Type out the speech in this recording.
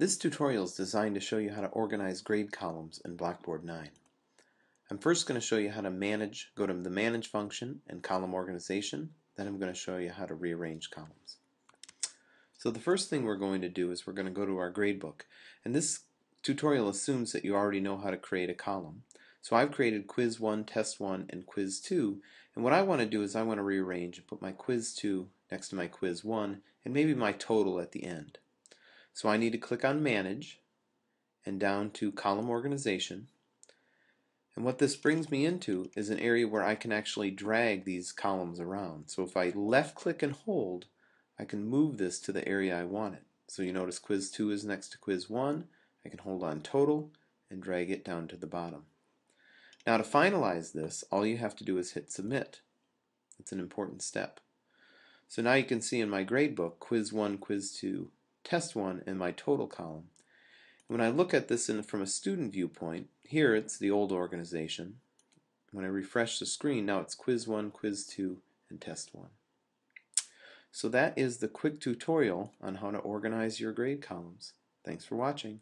This tutorial is designed to show you how to organize grade columns in Blackboard 9. I'm first going to show you how to manage, go to the Manage function and Column Organization, then I'm going to show you how to rearrange columns. So the first thing we're going to do is we're going to go to our gradebook, and this tutorial assumes that you already know how to create a column. So I've created Quiz 1, Test 1, and Quiz 2, and what I want to do is I want to rearrange and put my Quiz 2 next to my Quiz 1, and maybe my total at the end. So I need to click on Manage and down to Column Organization. And what this brings me into is an area where I can actually drag these columns around. So if I left click and hold, I can move this to the area I want it. So you notice quiz 2 is next to quiz 1. I can hold on total and drag it down to the bottom. Now to finalize this, all you have to do is hit submit. It's an important step. So now you can see in my gradebook, quiz 1, quiz 2, test 1 in my total column. When I look at this in, from a student viewpoint, here it's the old organization. When I refresh the screen, now it's quiz 1, quiz 2, and test 1. So that is the quick tutorial on how to organize your grade columns. Thanks for watching.